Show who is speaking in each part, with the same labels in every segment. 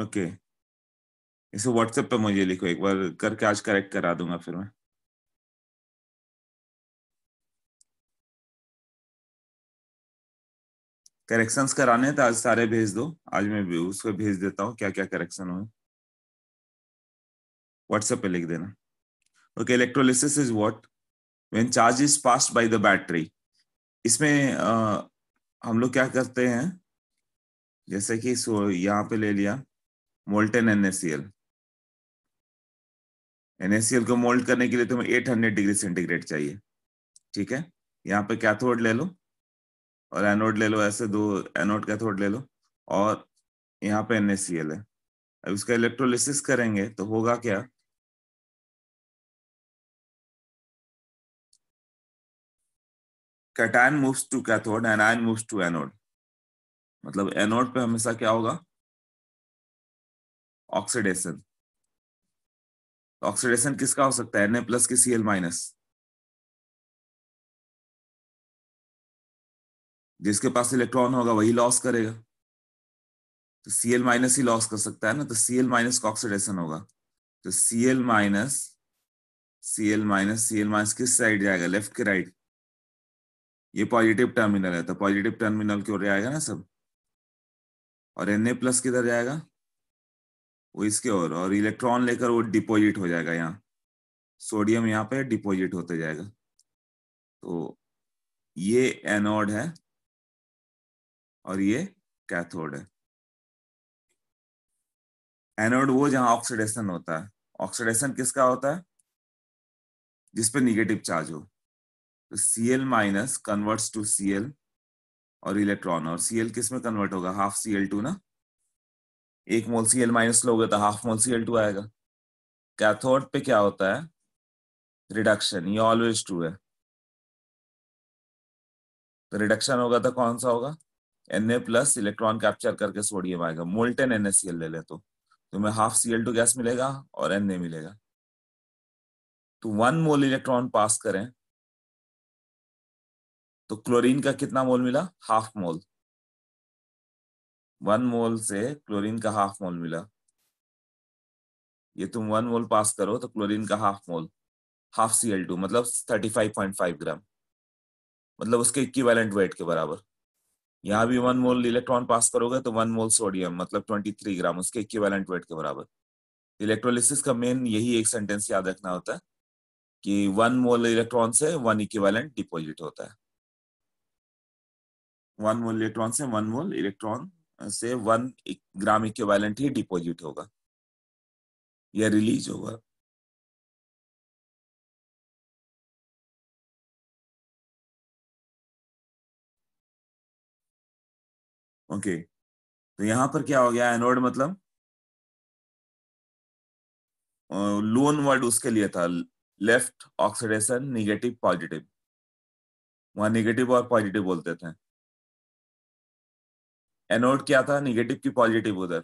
Speaker 1: Okay
Speaker 2: इसे WhatsApp पे मुझे लिखो एक बार करके आज करेक्ट करा दूंगा फिर मैं
Speaker 3: करेक्शंस कराने तो आज सारे भेज दो आज मैं उसको भेज देता हूँ क्या क्या करेक्शन हुए व्हाट्सएप पे लिख देना okay electrolysis is what when charge is pass by the battery इसमें आ, हम लोग क्या करते हैं जैसे कि सो यहाँ पे ले लिया मोल्टेन एनएसीएल एनएसीएल को मोल्ड करने के लिए तुम्हें 800 डिग्री सेंटीग्रेड चाहिए ठीक है यहाँ पे कैथोड ले लो और एनोड ले लो ऐसे दो एनोड कैथोड ले लो और यहाँ पे एनएसीएल है अब इसका इलेक्ट्रोलिसिस करेंगे तो होगा क्या
Speaker 2: cation moves to cathode and anion moves to anode मतलब एनोड पे हमेशा क्या होगा ऑक्सीडेशन ऑक्सीडेशन किसका हो सकता है एन प्लस के सी माइनस जिसके
Speaker 3: पास इलेक्ट्रॉन होगा वही लॉस करेगा तो सी माइनस ही लॉस कर सकता है ना तो सी माइनस का ऑक्सीडेशन होगा तो C minus C minus C minus किस साइड जाएगा लेफ्ट के राइट ये पॉजिटिव टर्मिनल है तो पॉजिटिव टर्मिनल की ओर जाएगा ना सब और एन ए प्लस किधर जाएगा वो इसके और और इलेक्ट्रॉन लेकर वो डिपॉजिट हो जाएगा यहाँ सोडियम यहाँ पे डिपॉजिट होते जाएगा तो ये एनोड है
Speaker 2: और ये कैथोड है
Speaker 3: एनोड वो जहां ऑक्सीडेशन होता है ऑक्सीडेशन किसका होता है जिसपे निगेटिव चार्ज हो तो CL minus converts to C L और इलेक्ट्रॉन और सी एल किस में कन्वर्ट होगा हाफ सीएल टू ना एक मोल सी एल माइनस लोगे तो half mole C L two आएगा कैथोड पे क्या होता है रिडक्शन ये ऑलवेज टू है तो रिडक्शन होगा तो कौन सा होगा एन प्लस इलेक्ट्रॉन कैप्चर करके सोडियम आएगा मोल्टेन एन एस ले ले तो तुम्हें half C L two gas मिलेगा और एन मिलेगा तो वन मोल इलेक्ट्रॉन पास करें तो क्लोरीन का कितना मोल मिला हाफ मोल वन मोल से क्लोरीन का हाफ मोल मिला ये तुम वन मोल पास करो तो क्लोरीन का half mole half C L two मतलब thirty five point five gram मतलब उसके इक्विवेलेंट वेट के बराबर यहां भी वन मोल इलेक्ट्रॉन पास करोगे तो वन मोल सोडियम मतलब ट्वेंटी थ्री ग्राम उसके इक्विवेलेंट वेट के बराबर इलेक्ट्रोलिसिस का मेन यही एक सेंटेंस याद रखना होता है कि वन मोल इलेक्ट्रॉन से वन इक्विवेलेंट डिपॉजिट होता है वन मोल इलेक्ट्रॉन से वन मोल इलेक्ट्रॉन से वन ग्राम इक्विवेलेंट ही डिपॉजिट होगा
Speaker 1: या रिलीज होगा
Speaker 2: ओके okay. तो यहां पर क्या हो गया एनोड मतलब
Speaker 3: लोन वर्ड उसके लिए था लेफ्ट ऑक्सीडेशन निगेटिव पॉजिटिव वहां निगेटिव और पॉजिटिव बोलते थे
Speaker 2: एनोड क्या था निगेटिव की पॉजिटिव उधर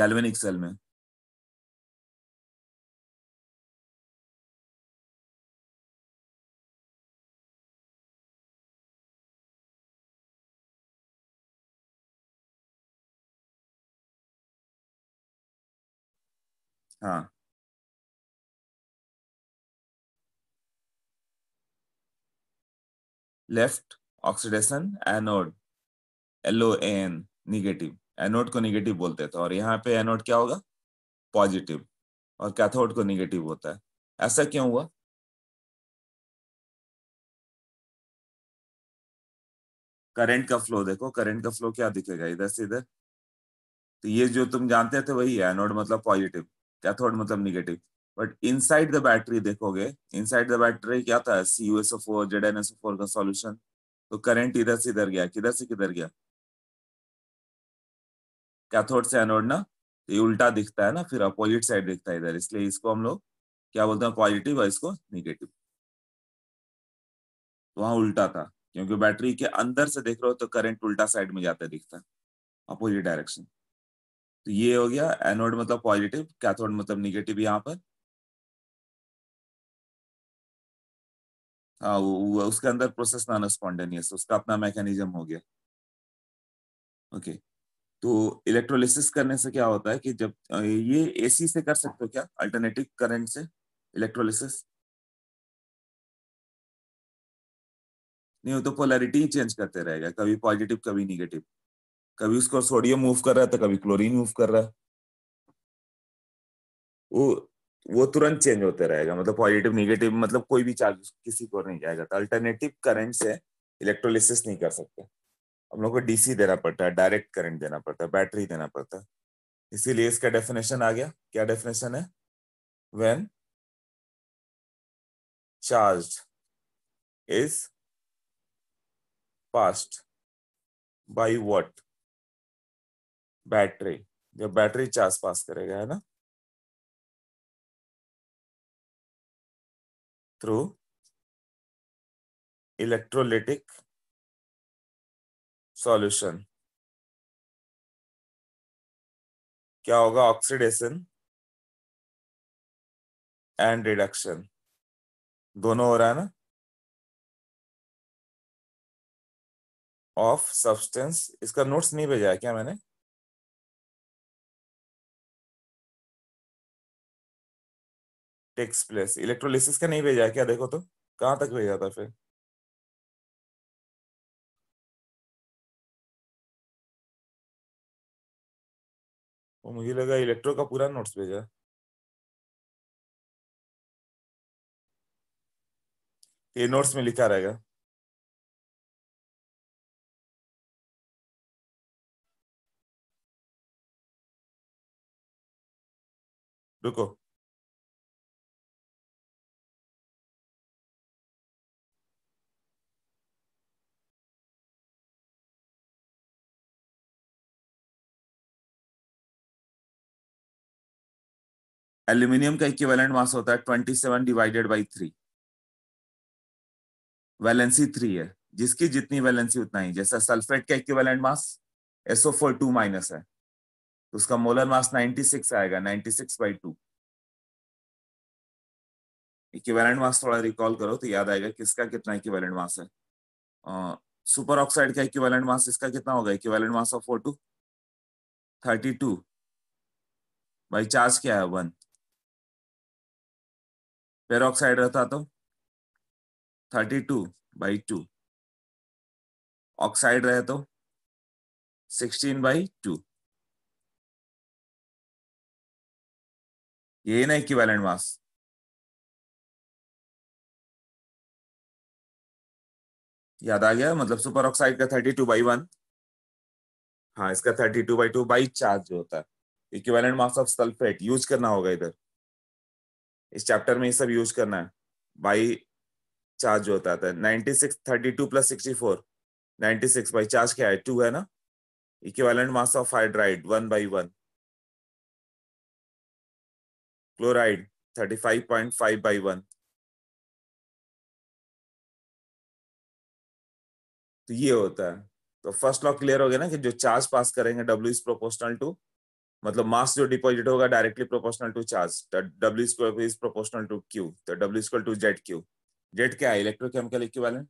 Speaker 2: गैल्वेनिक सेल में
Speaker 1: हाँ left
Speaker 3: oxidation anode L O N negative anode को निगेटिव बोलते थे तो, और यहाँ पे एनोड क्या होगा पॉजिटिव और कैथोड को निगेटिव होता है
Speaker 2: ऐसा क्यों हुआ
Speaker 3: करंट का फ्लो देखो करंट का फ्लो क्या दिखेगा इधर से इधर तो ये जो तुम जानते थे वही है एनोड मतलब पॉजिटिव कैथोड मतलब negative but inside the battery देखोगे इनसाइड द बैटरी क्या था C USO four Z N S O four का सोल्यूशन तो करंट इधर से इधर गया किधर से किधर गया कैथोड से एनोड ना तो ये उल्टा दिखता है ना फिर अपोजिट साइड दिखता है इधर इसलिए इसको हम लोग क्या बोलते हैं पॉजिटिव और इसको निगेटिव तो वहां उल्टा था क्योंकि बैटरी के अंदर से देख रहे हो तो करंट उल्टा साइड में जाता दिखता है अपोजिट डायरेक्शन तो ये हो गया एनोड मतलब पॉजिटिव कैथोड मतलब निगेटिव यहाँ पर
Speaker 2: हाँ उसके अंदर प्रोसेस नॉन स्पॉन्टेनियस
Speaker 3: उसका अपना मैकेनिज्म हो गया ओके तो इलेक्ट्रोलिसिस करने से क्या होता है कि जब ये एसी से कर सकते हो क्या अल्टरनेटिव करंट से
Speaker 2: इलेक्ट्रोलिसिस नहीं वो तो
Speaker 3: पोलैरिटी चेंज करते रहेगा कभी पॉजिटिव कभी निगेटिव कभी उसको सोडियम मूव कर रहा है तो कभी क्लोरीन मूव कर रहा है वो वो तुरंत चेंज होते रहेगा मतलब पॉजिटिव निगेटिव मतलब कोई भी चार्ज किसी को नहीं जाएगा तो अल्टरनेटिव करंट से इलेक्ट्रोलिसिस नहीं कर सकते हम लोग को डीसी देना पड़ता है डायरेक्ट करंट देना पड़ता है बैटरी देना पड़ता है इसीलिए इसका डेफिनेशन आ गया क्या डेफिनेशन है when
Speaker 2: charge is passed by what battery जब बैटरी चार्ज पास करेगा है ना through electrolytic सॉल्यूशन क्या होगा ऑक्सीडेशन एंड रिडक्शन दोनों हो रहा है ना ऑफ सब्सटेंस इसका नोट्स नहीं भेजा है क्या मैंने टेक्स प्लेस इलेक्ट्रोलिसिस का नहीं भेजा क्या देखो तो कहां तक भेजा था फिर वो मुझे लगा इलेक्ट्रो का पूरा नोट्स भेजा ये नोट्स में लिखा रहेगा रुको एल्यूमिनियम का इक्विवेलेंट मास होता है twenty
Speaker 3: seven divided by three valency three है जिसकी जितनी वैलेंसी उतना ही जैसा सल्फेट का equivalent mass SO four two minus है तो उसका मोलर मास नाइनटी सिक्स आएगा ninety six by two equivalent mass थोड़ा रिकॉल करो तो याद आएगा किसका कितना इक्विवेलेंट मास है आ, सुपर ऑक्साइड का इक्विवेलेंट मास इसका कितना होगा equivalent mass of four two thirty two by charge क्या है वन
Speaker 2: पेरोक्साइड रहता तो thirty two by two oxide रहे तो सिक्सटीन बाई टू यही ना इक्विवेलेंट मास याद आ गया
Speaker 3: मतलब सुपर ऑक्साइड का थर्टी टू बाई वन हाँ इसका thirty two by two by चार जो होता है equivalent mass of sulphate use करना होगा इधर इस चैप्टर में ये सब यूज करना है बाई चार्ज जो होता है ninety six thirty two plus sixty four ninety six by charge क्या है टू है ना equivalent mass of hydride one by one chloride thirty five point five by one तो ये होता है तो फर्स्ट लॉ क्लियर हो गया ना कि जो चार्ज पास करेंगे डब्ल्यू इज प्रोपोर्शनल टू मतलब मास जो डिपॉजिट होगा directly proportional to charge W square is proportional to Q तो W square to Z Q Z क्या है इलेक्ट्रोकेमिकल इक्विवेलेंट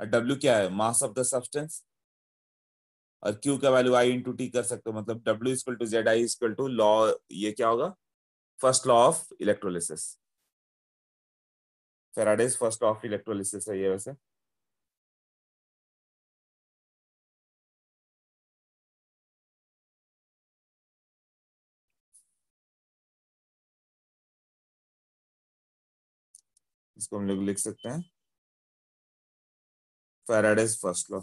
Speaker 3: और डब्ल्यू क्या है मास ऑफ द सब्सटेंस और क्यू का वैल्यू आई इंटू टी कर सकते हो मतलब W equal to Z I equal to law ये क्या होगा first law of electrolysis Faraday's first law of electrolysis है ये वैसे
Speaker 2: इसको हम लोग लिख सकते हैं Faraday's first law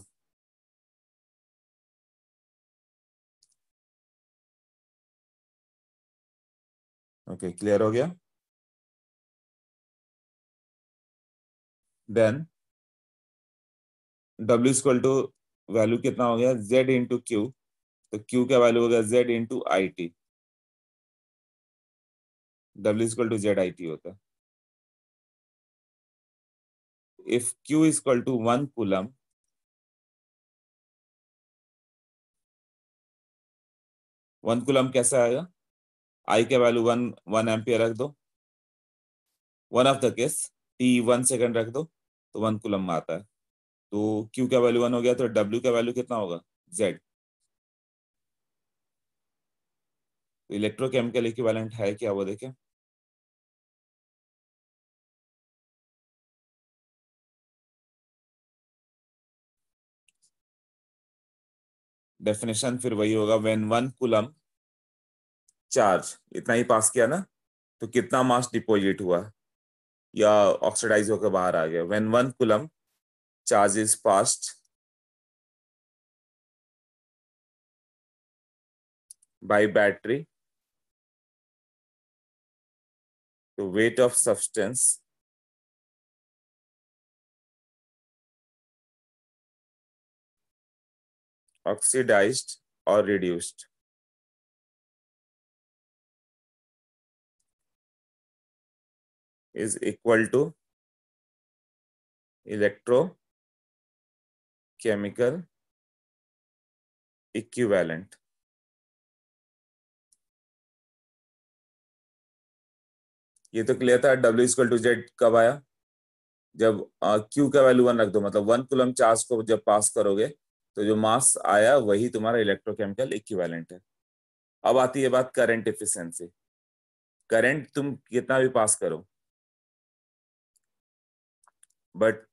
Speaker 2: okay clear हो गया then
Speaker 3: W equal to value कितना हो गया जेड इंटू क्यू तो क्यू का वैल्यू हो गया Z into I T W equal to Z I T होता है
Speaker 2: if Q is equal to 1 coulomb,
Speaker 3: one coulomb कैसे आएगा आई के वैल्यू वन वन एम्पियर रख दो one of the case T one second रख दो तो वन कुलम आता है तो क्यू का वैल्यू वन हो गया तो डब्ल्यू का वैल्यू कितना होगा जेड तो इलेक्ट्रोकेमिकल इक्विवेलेंट है क्या वो देखें डेफिनेशन फिर वही होगा व्हेन वन कुलम चार्ज इतना ही पास किया ना तो कितना मास डिपोजिट हुआ या ऑक्सीडाइज होकर बाहर आ गया when one coulomb charge is passed
Speaker 2: by battery तो weight of
Speaker 1: substance oxidized or reduced.
Speaker 2: is equal to electrochemical equivalent. ये तो क्लियर था W
Speaker 3: इक्वल टू जेड कब आया जब uh, Q का वैल्यू वन रख दो मतलब वन कुलम चार्ज को जब पास करोगे तो जो मास आया वही तुम्हारा इलेक्ट्रोकेमिकल इक्विवेलेंट है अब आती है बात करंट एफिशिएंसी करंट तुम कितना भी पास करो बट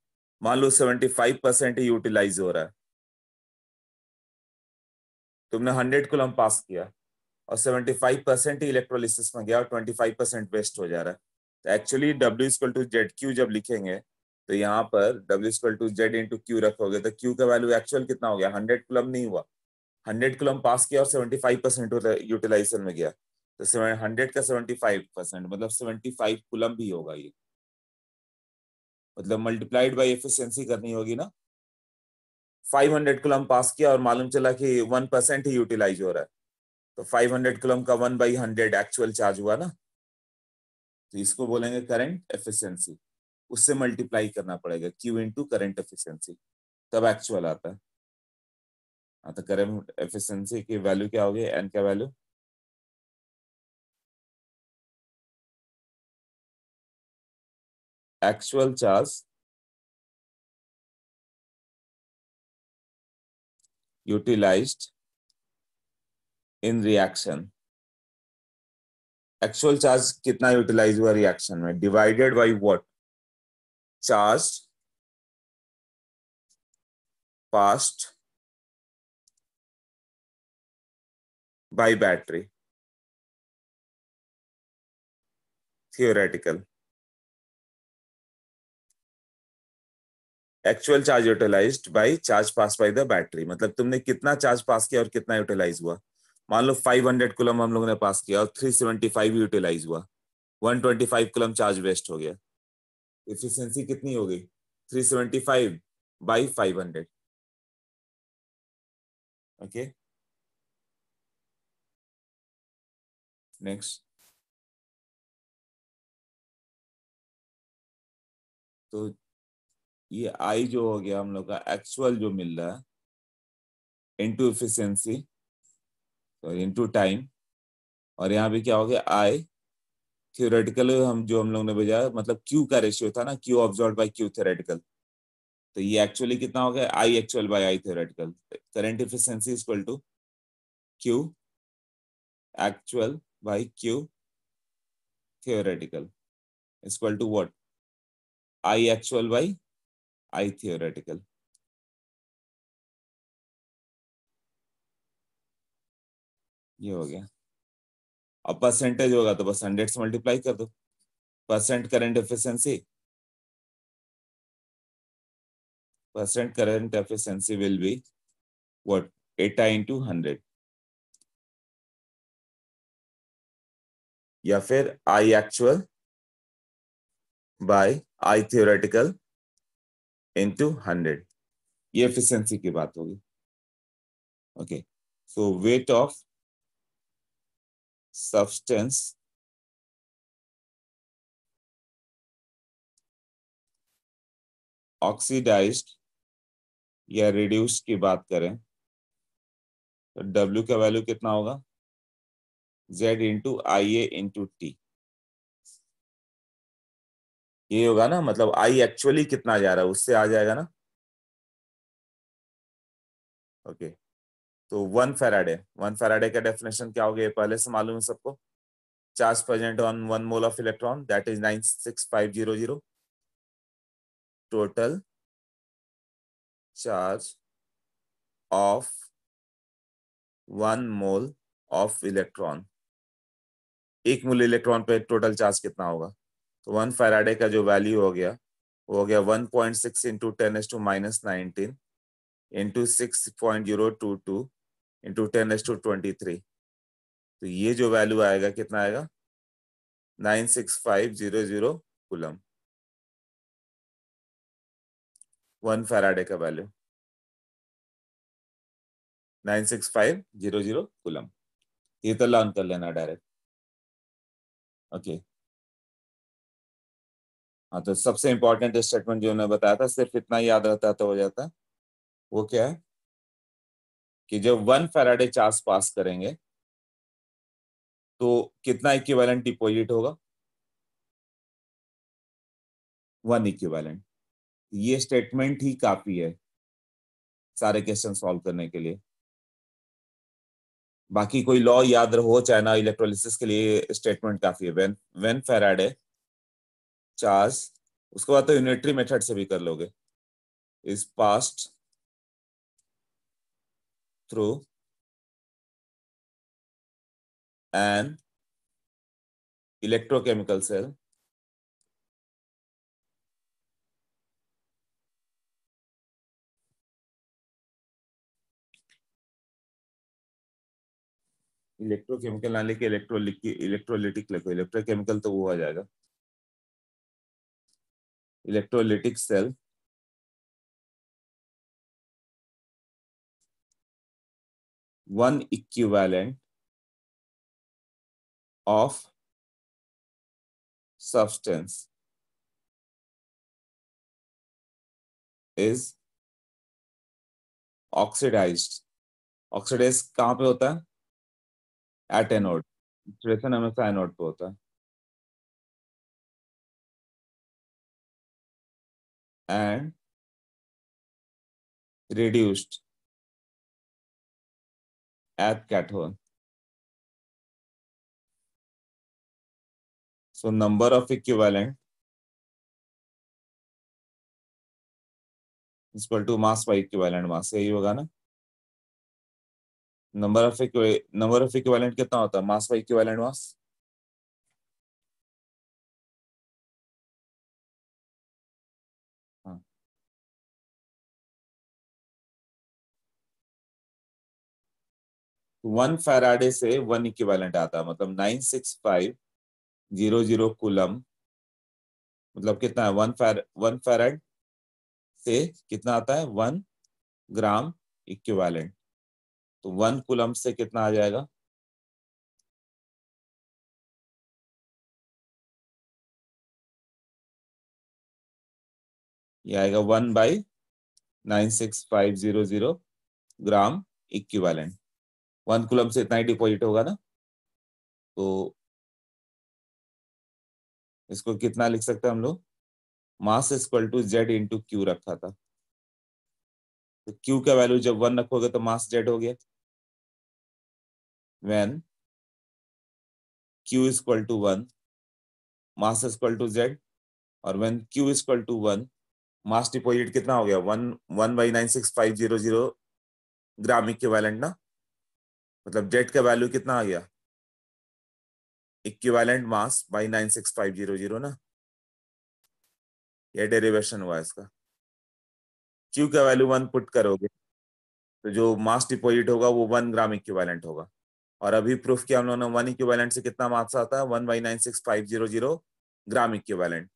Speaker 3: मान लो सेवेंटी फाइव परसेंट यूटिलाइज हो रहा है तुमने हंड्रेड कुलम पास किया और सेवेंटी फाइव परसेंट ही इलेक्ट्रोलिसिस में गया और ट्वेंटी फाइव परसेंट वेस्ट हो जा रहा है तो actually W equal to Z Q जब लिखेंगे तो यहाँ पर W equal to Z into Q रखोगे तो क्यू का वैल्यू एक्चुअल कितना हो गया हंड्रेड कुलम नहीं हुआ हंड्रेड कुलम पास किया और सेवेंटी फाइव परसेंट यूटिलाइजेशन में गया तो हंड्रेड का सेवेंटी फाइव परसेंट मतलब सेवेंटी फाइव कुलम भी होगा ये मतलब मल्टीप्लाइड बाई एफिशियंसी करनी होगी ना 500 कुलम पास किया और मालूम चला कि 1 परसेंट ही यूटिलाइज हो रहा है तो 500 कुलम का 1 बाई हंड्रेड एक्चुअल चार्ज हुआ ना तो इसको बोलेंगे करंट एफिशिएंसी उससे मल्टीप्लाई करना पड़ेगा Q into current efficiency तब एक्चुअल आता है हाँ तो करंट की वैल्यू क्या होगी एन का value
Speaker 2: actual charge utilise in reaction actual charge कितना यूटिलाइज हुआ रिएक्शन में divided by what charged passed by battery theoretical
Speaker 3: actual charge utilise by charge pass by the battery मतलब तुमने कितना चार्ज पास किया और कितना यूटिलाइज हुआ मान लो 500 कुलम हम लोगों ने पास किया और 375 यूटिलाइज हुआ 125 कुलम चार्ज वेस्ट हो गया इफिशियंसी कितनी होगी 375 बाई 500
Speaker 1: ओके नेक्स्ट
Speaker 2: तो ये आई जो हो गया हम लोग का एक्चुअल
Speaker 3: जो मिल रहा है into efficiency sorry into time और यहां पे क्या हो गया आई थियोरेटिकल हम जो हम लोग ने भेजा मतलब क्यू का रेशियो था ना Q observe by Q theoretical तो ये एक्चुअली कितना हो गया I actual by I theoretical current efficiency equal to Q actual by Q theoretical equal to what I actual by I theoretical
Speaker 2: ये हो गया अब परसेंटेज होगा तो बस हंड्रेड से मल्टीप्लाई कर दो percent current efficiency percent current efficiency will be what eta into hundred या फिर I actual
Speaker 3: by I theoretical into hundred ये एफिशिएंसी की बात होगी okay so weight of
Speaker 1: substance oxidised
Speaker 2: या रिड्यूस की बात करें तो डब्ल्यू का वैल्यू कितना होगा Z into I A into T ये होगा ना मतलब आई एक्चुअली कितना जा रहा है उससे आ जाएगा ना
Speaker 3: ओके okay. तो वन फेराडे वन फेराडे का डेफिनेशन क्या हो गया पहले से मालूम है सबको charge present on one mole of electron that is nine six five zero zero total charge of one mole of electron एक मोल इलेक्ट्रॉन पे टोटल चार्ज कितना होगा तो वन फेराडे का जो वैल्यू हो गया वो हो गया one point six into ten S to minus nineteen into 6.022 into ten S to twenty three तो ये जो वैल्यू आएगा कितना आएगा nine six five zero zero
Speaker 2: one Faraday का value nine six five zero zero coulomb ये तो learn कर लेना डायरेक्ट ओके
Speaker 3: हाँ तो सबसे इंपॉर्टेंट स्टेटमेंट जो उन्होंने बताया था सिर्फ इतना याद रहता तो हो जाता वो क्या है कि जब वन फेराडे चार्ज पास करेंगे
Speaker 2: तो कितना इक्विवेलेंट डिपॉजिट होगा वन इक्विवेलेंट ये स्टेटमेंट ही काफी है
Speaker 3: सारे क्वेश्चन सॉल्व करने के लिए बाकी कोई लॉ याद रहो चाहे ना इलेक्ट्रोलिसिस के लिए स्टेटमेंट काफी है वेन वेन फेराडे चार्ज उसके बाद तो यूनिटरी मेथड से भी कर लोगे is passed
Speaker 2: through an electrochemical cell electrochemical ना लेके इलेक्ट्रोलिक इलेक्ट्रोलिटिक लिखो इलेक्ट्रोकेमिकल तो वो आ जाएगा electrolytic cell one equivalent
Speaker 1: of substance is
Speaker 2: oxidized. Oxidize कहाँ पे होता है एट एनोड ऑक्सीडेशन हमेशा एनोड पे होता है and reduced at cathode. So number of equivalent is equal to mass by equivalent mass यही होगा ना number of number of equivalent कितना होता है mass by equivalent mass one Faraday से वन
Speaker 3: इक्विवेलेंट आता है मतलब nine six five zero zero coulomb मतलब कितना है वन फैर वन फैराड से कितना आता है वन ग्राम इक्विवेलेंट तो वन कुलम से कितना आ जाएगा ये आएगा one by nine six five zero zero gram equivalent one coulomb से इतना ही डिपॉजिट होगा ना
Speaker 2: तो इसको कितना लिख सकते
Speaker 3: हैं हम लोग mass equal to Z into Q रखा था तो क्यू का वैल्यू जब वन रखोगे तो मास जेड हो गया when Q equal to one mass equal to Z और when Q equal to one mass mass कितना हो गया six five zero zero gram equivalent ना मतलब जेट का वैल्यू कितना आ गया equivalent mass by nine six five zero zero ना ये डेरिवेशन हुआ इसका क्यू का वैल्यू वन पुट करोगे तो जो मास डिपोजिट होगा वो वन ग्राम इक्विवेलेंट होगा और अभी प्रूफ किया हम लोगों ने वन इक्विवेलेंट से कितना मास आता है one by nine six five zero zero gram equivalent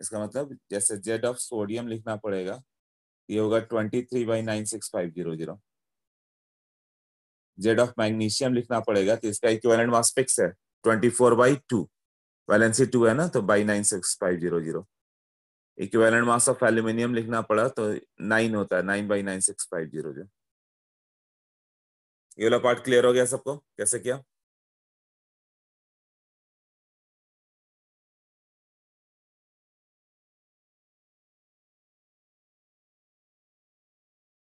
Speaker 3: इसका मतलब जैसे जेड ऑफ सोडियम लिखना पड़ेगा ये होगा twenty three by nine six five zero zero Z of magnesium लिखना पड़ेगा तो इसका इक्विवेलेंट मास फिक्स है twenty four by two valency two है ना तो by nine six five zero zero equivalent mass of aluminium लिखना पड़ा तो नाइन होता है nine by nine six five zero zero ये वाला पार्ट क्लियर हो गया सबको कैसे किया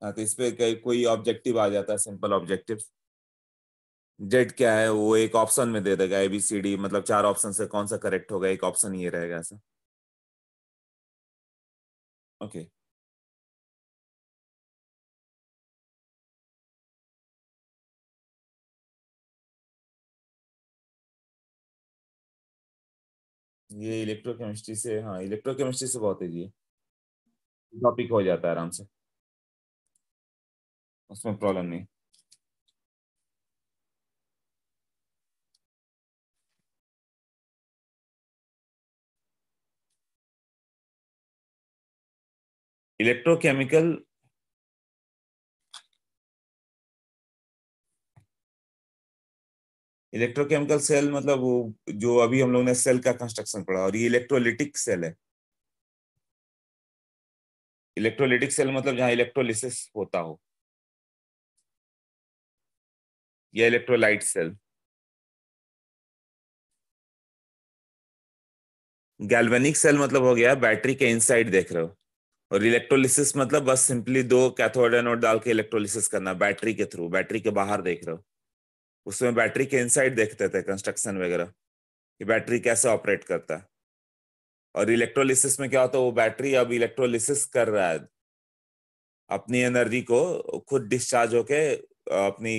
Speaker 3: हाँ तो इस पे कोई ऑब्जेक्टिव आ जाता है सिंपल ऑब्जेक्टिव जेड क्या है वो एक ऑप्शन में दे देगा ए बी सी डी मतलब चार ऑप्शन से कौन सा करेक्ट होगा एक ऑप्शन ये रहेगा
Speaker 2: ऐसा ओके okay. ये इलेक्ट्रोकेमिस्ट्री से हाँ इलेक्ट्रोकेमिस्ट्री से बहुत है जी टॉपिक हो जाता है आराम से उसमें प्रॉब्लम नहीं इलेक्ट्रोकेमिकल
Speaker 3: इलेक्ट्रोकेमिकल सेल मतलब वो जो अभी हम लोग ने सेल का कंस्ट्रक्शन पढ़ा और ये इलेक्ट्रोलिटिक सेल है इलेक्ट्रोलिटिक सेल मतलब जहां
Speaker 2: इलेक्ट्रोलिसिस होता हो या इलेक्ट्रोलाइट सेल
Speaker 3: गैल्वेनिक सेल मतलब हो गया बैटरी के इनसाइड देख रहे हो और इलेक्ट्रोलिसिस मतलब बस सिंपली दो कैथोड एनोड डाल के इलेक्ट्रोलिसिस करना बैटरी के थ्रू बैटरी के बाहर देख रहे हो उसमें बैटरी के इनसाइड देखते थे कंस्ट्रक्शन वगैरह कि बैटरी कैसे ऑपरेट करता और इलेक्ट्रोलिसिस में क्या होता है वो बैटरी अब इलेक्ट्रोलिसिस कर रहा है अपनी एनर्जी को खुद डिस्चार्ज होके अपनी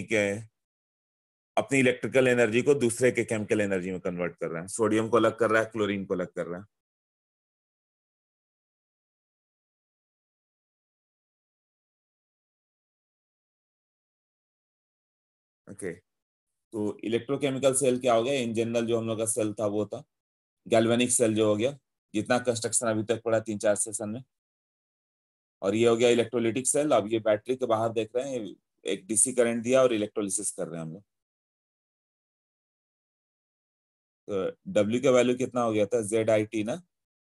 Speaker 3: अपनी इलेक्ट्रिकल एनर्जी को दूसरे के केमिकल एनर्जी में कन्वर्ट कर रहा है सोडियम को अलग कर रहा है क्लोरीन को अलग कर रहा है
Speaker 1: ओके okay. तो
Speaker 3: इलेक्ट्रोकेमिकल सेल क्या हो गया इन जनरल जो हम लोग का सेल था वो था गैल्वेनिक सेल जो हो गया जितना कंस्ट्रक्शन अभी तक पड़ा तीन चार सेशन में और ये हो गया इलेक्ट्रोलिटिक सेल अब ये बैटरी के बाहर देख रहे हैं एक डीसी करंट दिया और इलेक्ट्रोलिसिस कर रहे हैं हम लोग डब्ल्यू का वैल्यू कितना हो गया था जेड आई टी ना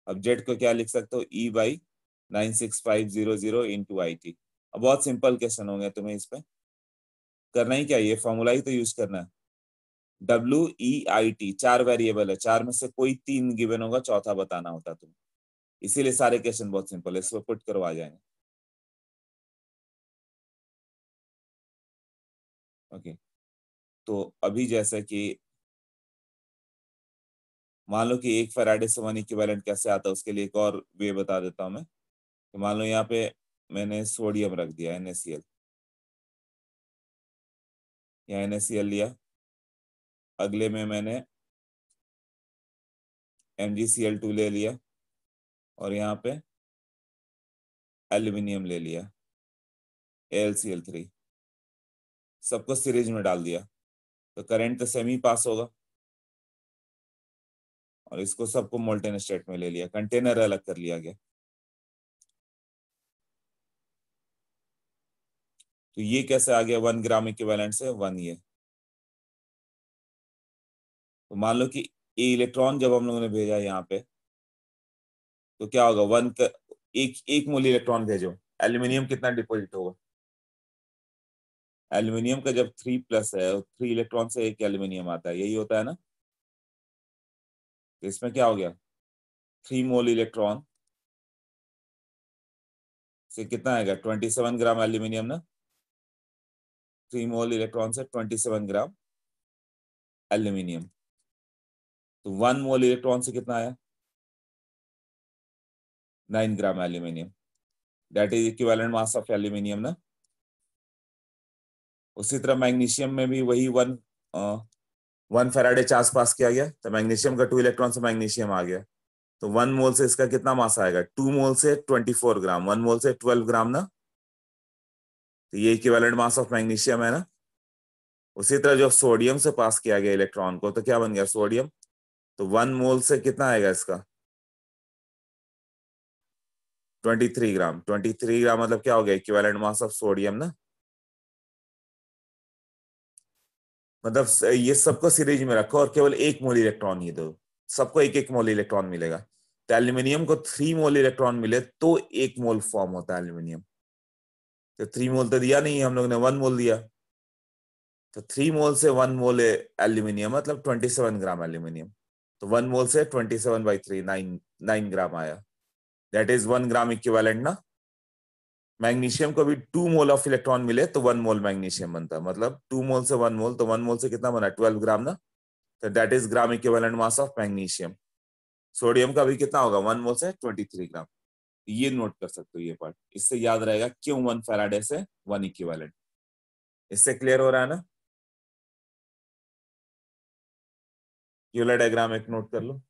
Speaker 3: अब जेड को क्या लिख सकते हो E by nine six five zero zero into I T अब बहुत सिंपल क्वेश्चन होंगे तुम्हें इस पर करना ही क्या ये फॉर्मूला ही तो यूज करना है डब्ल्यू ई आई टी चार वेरिएबल है चार में से कोई तीन गिवन होगा चौथा बताना होता तुम्हें इसीलिए सारे क्वेश्चन बहुत सिंपल है इसमें पुट करवा जाएंगे
Speaker 1: ओके okay.
Speaker 2: तो अभी
Speaker 3: जैसे कि मान लो कि एक फेराडे से वन इक्विवेलेंट कैसे आता है उसके लिए एक और वे बता देता हूँ मैं तो मान लो यहाँ पे मैंने सोडियम रख दिया एन एस या एन लिया
Speaker 2: अगले में मैंने एम ले लिया और यहाँ पे एल्यूमिनियम ले लिया एल सी एल थ्री सबको सीरीज में डाल दिया तो करंट तो सेम ही पास होगा और इसको सबको मोल्टेन स्टेट में
Speaker 3: ले लिया कंटेनर अलग कर लिया गया तो ये कैसे आ गया वन ग्राम इक्विवेलेंट से वन ये तो मान लो कि ये इलेक्ट्रॉन जब हम लोगों ने भेजा यहाँ पे तो क्या होगा वन का एक एक मूल इलेक्ट्रॉन भेजो एल्यूमिनियम कितना डिपोजिट होगा एल्यूमिनियम का जब थ्री प्लस है थ्री इलेक्ट्रॉन से
Speaker 2: एक एल्यूमिनियम आता है यही होता है ना तो इसमें क्या हो गया
Speaker 3: थ्री मोल इलेक्ट्रॉन से कितना आएगा ट्वेंटी सेवन ग्राम एल्यूमिनियम ना थ्री मोल इलेक्ट्रॉन से ट्वेंटी सेवन ग्राम एल्यूमिनियम तो वन मोल इलेक्ट्रॉन से कितना आया nine gram aluminium that is equivalent mass of aluminium ना उसी तरह मैग्नीशियम में भी वही one one Faraday charge pass किया गया तो मैग्नीशियम का टू इलेक्ट्रॉन से मैग्नीशियम आ गया तो वन मोल से इसका कितना मास आएगा टू मोल से twenty four gram one mole से ट्वेल्व ग्राम ना तो ये इक्विवेलेंट मास ऑफ मैग्नीशियम है ना उसी तरह जो सोडियम से पास किया गया इलेक्ट्रॉन को तो क्या बन गया सोडियम तो वन मोल से कितना आएगा इसका 23 ग्राम 23 ग्राम मतलब क्या हो गया इक्विवेलेंट मास ऑफ सोडियम ना मतलब ये सबको सीरीज में रखो और केवल एक मोल इलेक्ट्रॉन ये दो सबको एक एक मोल इलेक्ट्रॉन मिलेगा तो एल्यूमिनियम को थ्री मोल इलेक्ट्रॉन मिले तो एक मोल फॉर्म होता है एल्यूमिनियम तो थ्री मोल तो दिया नहीं हम लोग ने वन मोल दिया तो थ्री मोल से वन मोल एल्यूमिनियम मतलब ट्वेंटी सेवन ग्राम एल्यूमिनियम तो वन मोल से twenty seven by three nine nine gram आया that is one gram equivalent ना मैग्नीशियम को भी टू मोल ऑफ इलेक्ट्रॉन मिले तो वन मोल मैग्नीशियम बनता मतलब टू मोल से वन मोल तो वन मोल से कितना बना ट्वेल्व ग्राम ना तो that is gram equivalent mass of magnesium sodium का भी कितना होगा वन मोल से ट्वेंटी थ्री ग्राम ये नोट कर सकते हो ये पार्ट इससे याद रहेगा क्यों वन फेराडे से वन इक्विवेलेंट इससे क्लियर हो रहा है ना
Speaker 2: यूला डायग्राम एक नोट कर लो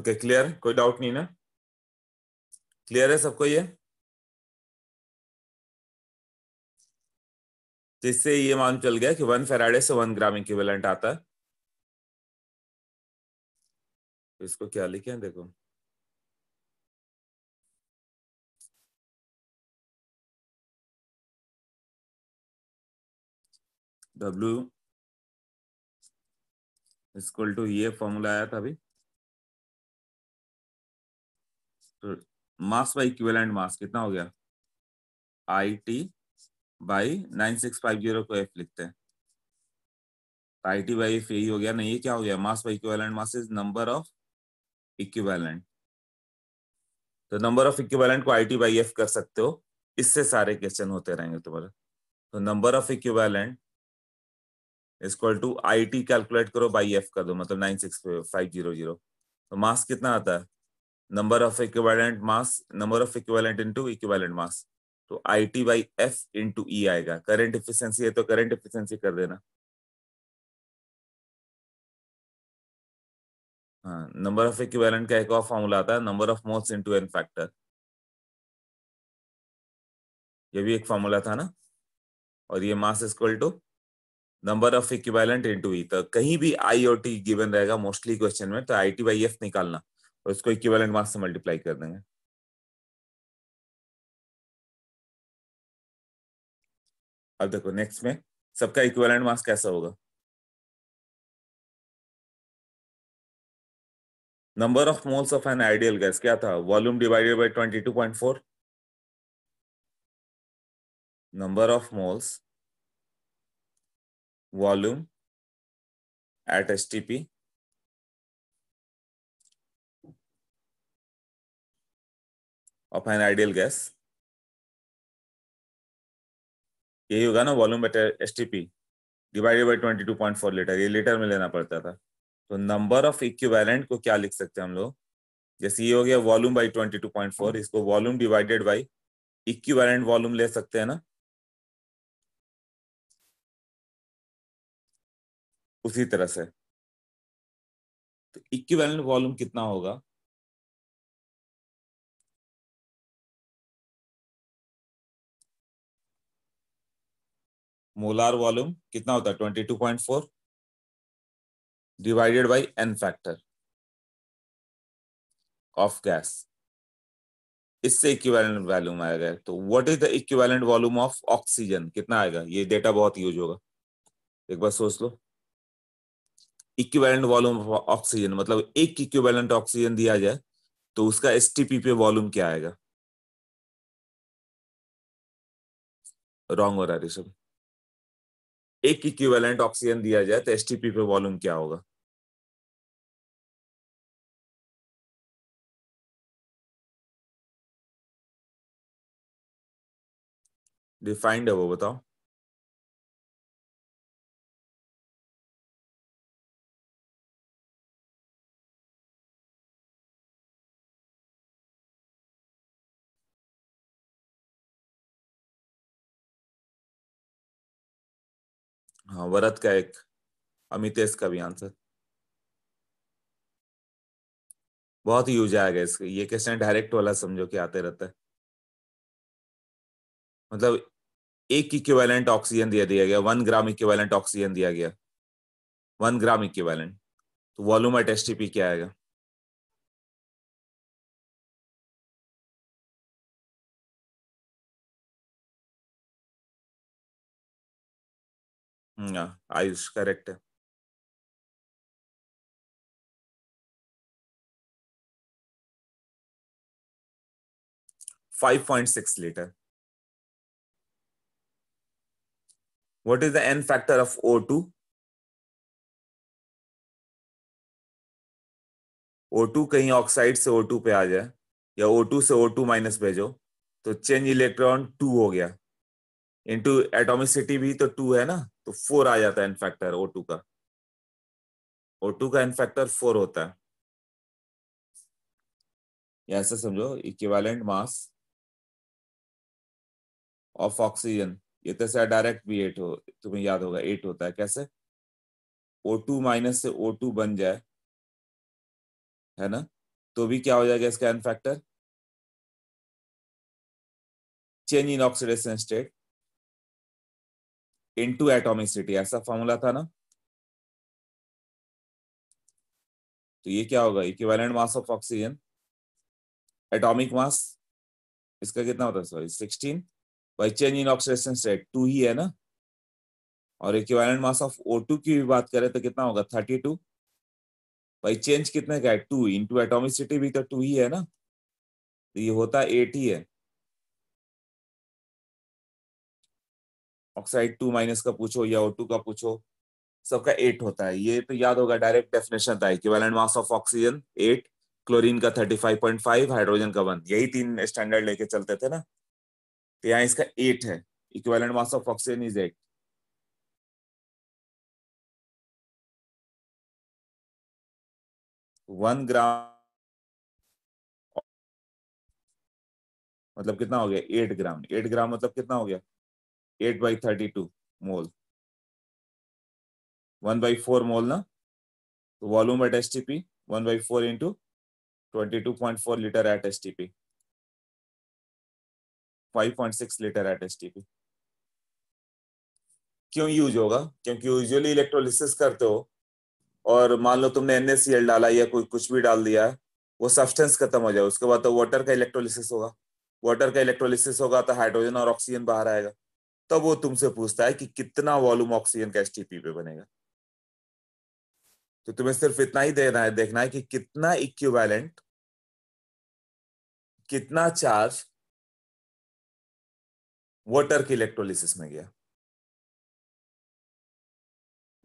Speaker 2: ओके क्लियर कोई डाउट नहीं ना क्लियर है सबको ये
Speaker 3: तो इससे ये मान चल गया कि वन फेराडे से वन ग्राम इक्विवेलेंट आता है तो इसको क्या लिखे हैं देखो
Speaker 1: डब्ल्यू
Speaker 2: इक्वल टू ये फॉर्मूला आया था अभी तो
Speaker 3: मास बाई इक्विवेलेंट मास कितना हो गया I T by nine six five zero को एफ लिखते हैं आई टी बाई एफ यही हो गया नहीं ये क्या हो गया mass by equivalent mass is number of equivalent तो नंबर ऑफ इक्विवेलेंट को आई टी बाई एफ कर सकते हो इससे सारे क्वेश्चन होते रहेंगे तुम्हारे तो number of equivalent equal to I T calculate करो बाई एफ कर दो मतलब nine six five zero zero तो मास कितना आता है number of equivalent mass number of equivalent into equivalent mass तो I T by F into E आएगा करंट इफिशियंसी है तो करंट इफिशियंसी कर देना
Speaker 2: हाँ नंबर ऑफ इक्विवेलेंट का एक और फॉर्मूला आता है number of moles into N factor ये भी एक फॉर्मूला था ना
Speaker 3: और ये mass equal to number of equivalent into E तो कहीं भी आई और टी गिवन रहेगा मोस्टली क्वेश्चन में तो आई टी बाई एफ निकालना उसको इक्विवेलेंट मार्क्स से मल्टीप्लाई कर देंगे
Speaker 2: अब देखो नेक्स्ट में सबका इक्विवेलेंट मार्क्स कैसा होगा number of moles of an ideal gas क्या था volume divided by 22.4 number of moles volume at S T P
Speaker 3: of an ideal gas यही होगा ना volume better S T P divided by twenty two point four litre ये litre में लेना पड़ता था तो नंबर ऑफ इक्विवेलेंट को क्या लिख सकते हैं हम लोग जैसे ये हो गया volume by twenty two point four इसको volume divided by equivalent volume ले सकते हैं ना
Speaker 2: उसी तरह से तो इक्विवेलेंट वॉल्यूम कितना होगा मोलार वॉल्यूम कितना होता है twenty two point four divided
Speaker 3: by N factor of gas इससे इक्विवेलेंट वॉल्यूम आएगा तो what is the equivalent volume of oxygen कितना आएगा ये डेटा बहुत यूज होगा एक बार सोच लो इक्विवेलेंट वॉल्यूम ऑफ ऑक्सीजन मतलब एक इक्विवेलेंट ऑक्सीजन दिया जाए तो उसका एस पे वॉल्यूम क्या आएगा रॉन्ग हो रहा है
Speaker 2: एक इक्विवेलेंट ऑक्सीजन दिया जाए तो एसटीपी पे वॉल्यूम क्या होगा डिफाइंड है वो बताओ
Speaker 3: हाँ वरत का एक अमितेश का भी आंसर बहुत ही यूज आएगा इसके ये क्वेश्चन डायरेक्ट वाला समझो कि आते रहता है मतलब एक इक्विवेलेंट ऑक्सीजन दिया दिया गया वन ग्राम इक्विवेलेंट ऑक्सीजन दिया गया वन ग्राम इक्विवेलेंट
Speaker 2: तो वॉल्यूम एट एस क्या आएगा आयुष करेक्ट है five point six litre what is the N factor of O two
Speaker 3: O two कहीं ऑक्साइड से ओ टू पे आ जाए या ओ टू से ओ टू माइनस भेजो तो चेंज इलेक्ट्रॉन टू हो गया इंटू एटोमिसिटी भी तो टू है ना तो फोर आ जाता है इनफैक्टर ओ टू का ओ टू का इनफैक्टर फोर होता है ऐसे समझो
Speaker 2: इक्विवेलेंट
Speaker 3: मास ऑफ ऑक्सीजन ये तो सर डायरेक्ट भी एट हो तुम्हें याद होगा एट होता है कैसे ओ टू माइनस से ओ टू बन जाए है ना तो भी क्या हो जाएगा इसका N factor
Speaker 2: change in oxidation state into atomicity ऐसा फॉर्मूला था ना
Speaker 3: तो ये क्या होगा equivalent mass of oxygen atomic mass इसका कितना होता है sorry sixteen by change in oxidation state two ही है ना और equivalent mass of O two की भी बात करें तो कितना होगा थर्टी टू बाई चेंज कितने का है टू इंटू एटोमिसिटी भी तो टू ही है ना तो ये होता एट ही है ऑक्साइड टू माइनस का पूछो या ओ का पूछो सबका एट होता है ये तो याद होगा डायरेक्ट डेफिनेशन था equivalent mass of oxygen eight chlorine का thirty five point five hydrogen का वन यही तीन स्टैंडर्ड लेके चलते थे ना तो यहाँ इसका एट है equivalent mass of oxygen
Speaker 2: is eight one gram मतलब कितना हो गया एट ग्राम एट ग्राम मतलब कितना हो गया at S T P
Speaker 3: one by four into twenty two point four litre at S T P five point six litre at S T P क्यों use होगा क्योंकि यूजली इलेक्ट्रोलिसिस करते हो और मान लो तुमने एन डाला या कोई कुछ भी डाल दिया वो सब्सटेंस खत्म हो जाए उसके बाद तो वाटर का इलेक्ट्रोलिसिस होगा वाटर का इलेक्ट्रोलिसिस होगा तो हाइड्रोजन और ऑक्सीजन बाहर आएगा तब वो तुमसे पूछता है कि कितना वॉल्यूम ऑक्सीजन का एसटीपी पे बनेगा तो तुम्हें सिर्फ इतना ही देना है देखना है कि कितना इक्विवेलेंट
Speaker 2: कितना चार्ज वाटर की इलेक्ट्रोलिसिस में गया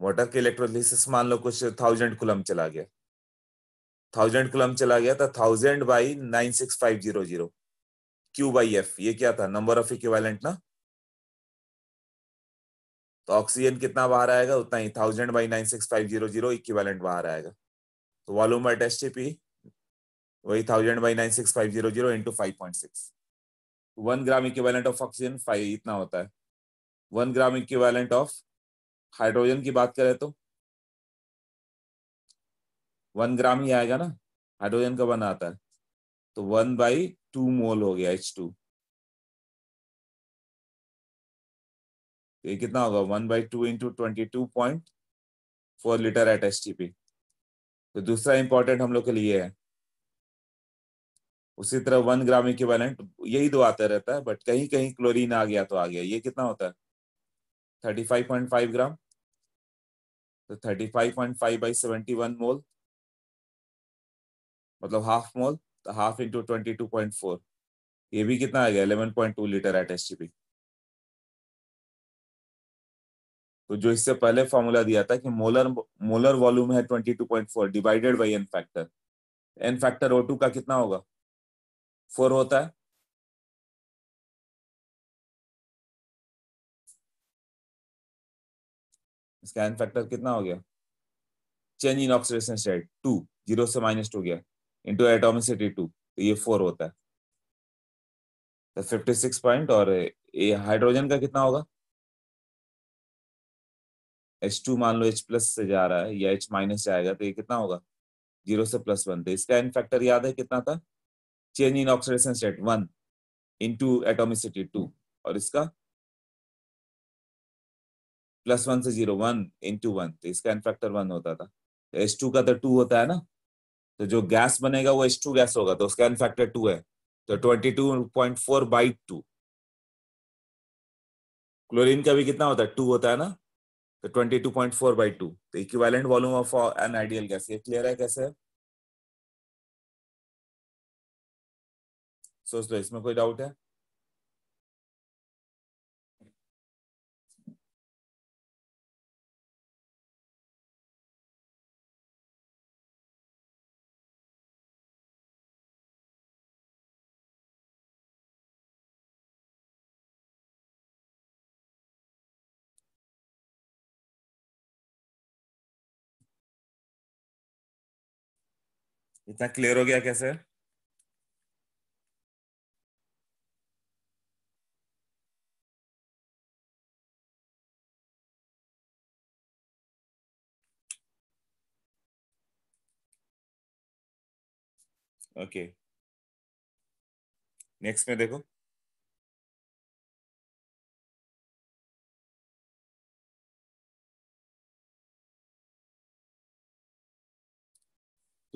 Speaker 3: वाटर की इलेक्ट्रोलिसिस मान लो कुछ थाउजेंड कुलम चला गया थाउजेंड कुलम चला गया था thousand by nine six five zero zero Q by F ये क्या था नंबर ऑफ इक्विवेलेंट ना तो ऑक्सीजन कितना बाहर आएगा उतना ही thousand by nine six five zero zero equivalent बाहर आएगा तो volume but S T P वही thousand by nine six five zero zero into five point six one gram equivalent of oxygen five इतना होता है one gram equivalent of hydrogen की बात करें तो वन ग्राम ही आएगा ना हाइड्रोजन का वन आता है तो वन बाई टू
Speaker 2: मोल हो गया एच टू
Speaker 3: तो ये कितना होगा one by two into twenty two point four litre at S तो दूसरा इंपॉर्टेंट हम लोग के लिए है उसी तरह वन ग्राम इक्विवेलेंट यही दो तो आता रहता है बट कहीं कहीं क्लोरीन आ गया तो आ गया ये कितना होता है thirty five point five gram तो thirty five point five by seventy one mole मतलब हाफ मोल तो half into twenty two point four ये भी कितना आ गया eleven point two litre at S T P तो जो इससे पहले फॉर्मूला दिया था कि मोलर मोलर वॉल्यूम है 22.4 divided by N factor N factor O two का कितना होगा फोर होता है इसका एन फैक्टर कितना हो गया change in oxidation state two zero से माइनस टू गया इंटू एटोमिसिटी टू तो ये फोर होता है तो फिफ्टी सिक्स पॉइंट और ये हाइड्रोजन का कितना होगा एच टू मान लो एच प्लस से जा रहा है या एच माइनस जाएगा तो ये कितना होगा जीरो से प्लस वन तो इसका एन फैक्टर याद है कितना था change in oxidation state one in two atomicity two और इसका प्लस वन से जीरो वन इंटू वन तो इसका एन फैक्टर वन होता था तो एच टू का तो टू होता है ना तो जो गैस बनेगा वो एच टू गैस होगा तो उसका एन फैक्टर टू है तो twenty two point four by two chlorine का भी कितना होता है टू होता है ना तो 22.4 बाई टू तो equivalent volume of an ideal gas
Speaker 2: ये क्लियर है कैसे सोच दो इसमें कोई डाउट है इतना क्लियर हो गया कैसे
Speaker 1: ओके okay. नेक्स्ट में देखो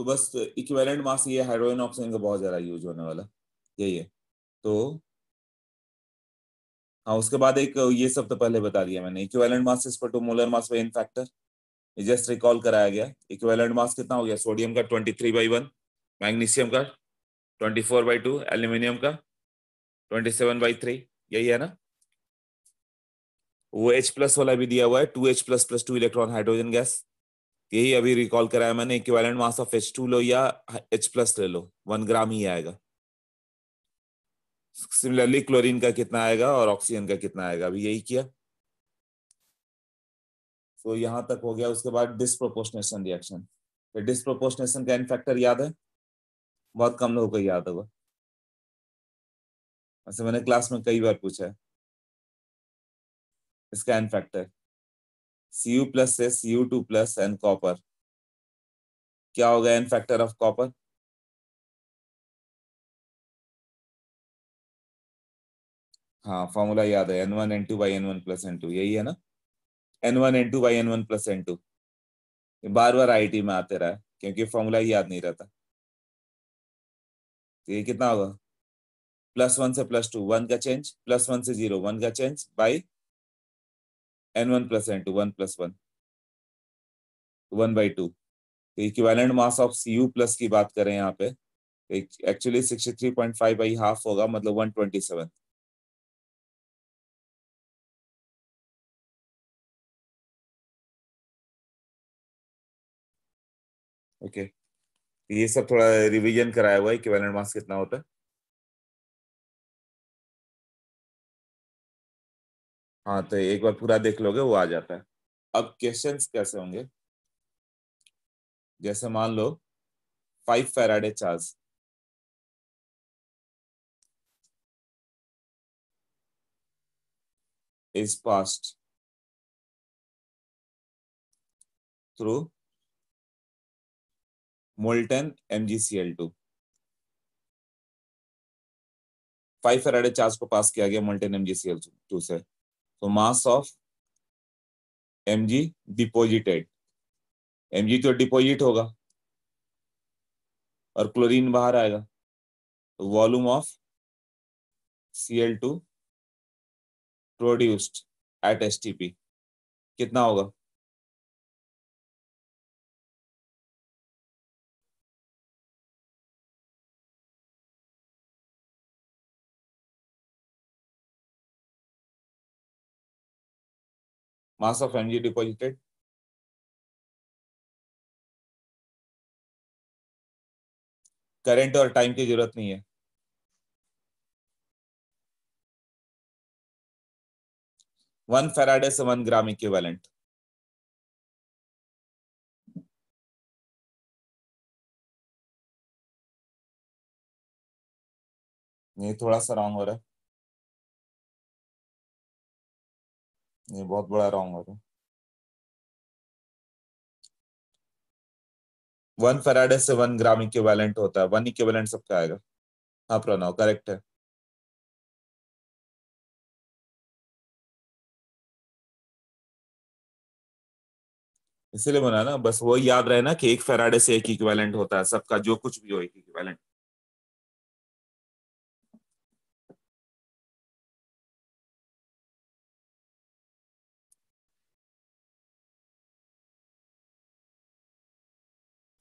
Speaker 3: तो बस इक्वेलेंट मास ये हाइड्रोजन ऑक्सीजन का बहुत ज़्यादा यूज होने वाला यही है तो हाँ उसके बाद एक ये सब तो पहले बता दिया मैंने इक्वेलेंट मास इस पर to molar mass by factor just recall कराया गया इक्वेलेंट मास कितना हो गया सोडियम का twenty three by one magnesium का twenty four by two aluminium का ट्वेंटी सेवन बाई थ्री यही है ना वो एच प्लस वाला भी दिया हुआ है two H plus plus two electron hydrogen gas यही अभी रिकॉल कराया मैंने equivalent mass of H two लो या एच प्लस ले लो वन ग्राम ही आएगा सिमिलरली क्लोरीन का कितना आएगा और ऑक्सीजन का कितना आएगा अभी यही किया तो so, यहां तक हो गया उसके बाद डिस्प्रोपोर्शनेशन रिएक्शन डिस्प्रोपोर्शनेशन का एन फैक्टर याद है बहुत कम लोगों को याद होगा
Speaker 2: ऐसे मैंने क्लास में कई बार पूछा है इसका एन फैक्टर Cu plus से Cu2 plus and copper क्या हो गया n factor of copper
Speaker 3: हाँ फॉर्मूला याद है N one N two by N one plus N two यही है ना N one N two by N one plus N two बार बार आईटी में आते रहा क्योंकि फॉर्मूला ही याद नहीं रहता तो ये कितना होगा प्लस वन से प्लस टू वन का चेंज प्लस वन से जीरो वन का change by N one plus N two one plus one one by two तो equivalent mass of C U plus की बात करें यहाँ पे actually sixty three point five by half होगा मतलब one twenty seven
Speaker 2: okay okay. ये सब थोड़ा रिवीजन कराया हुआ है इक्विवेलेंट मास कितना होता है हाँ तो एक बार पूरा देख लोगे वो आ जाता है अब क्वेश्चन कैसे होंगे जैसे मान लो five faraday charge is is through
Speaker 3: molten MGCL two five faraday charge को पास किया गया मोल्टन एमजीसीएल टू से mass of M G deposited M G तो डिपोजिट होगा और क्लोरीन बाहर आएगा तो volume of
Speaker 2: C L two produced at
Speaker 1: P कितना होगा
Speaker 2: mass of energy deposited. Current और टाइम की जरूरत नहीं है वन फेराडे से वन ग्राम इक्विवेलेंट ये थोड़ा सा रॉन्ग हो रहा है ये बहुत बड़ा रॉन्ग हो रहा है वन तो। फराडे से वन ग्राम इक्विवेलेंट होता है वन इक्विवेलेंट सबका आएगा हाँ प्रणव करेक्ट है इसीलिए बना ना बस वो याद रहे ना कि एक फेराडे से एक इक्विवेलेंट होता है सबका जो कुछ भी हो एक इक्विवेलेंट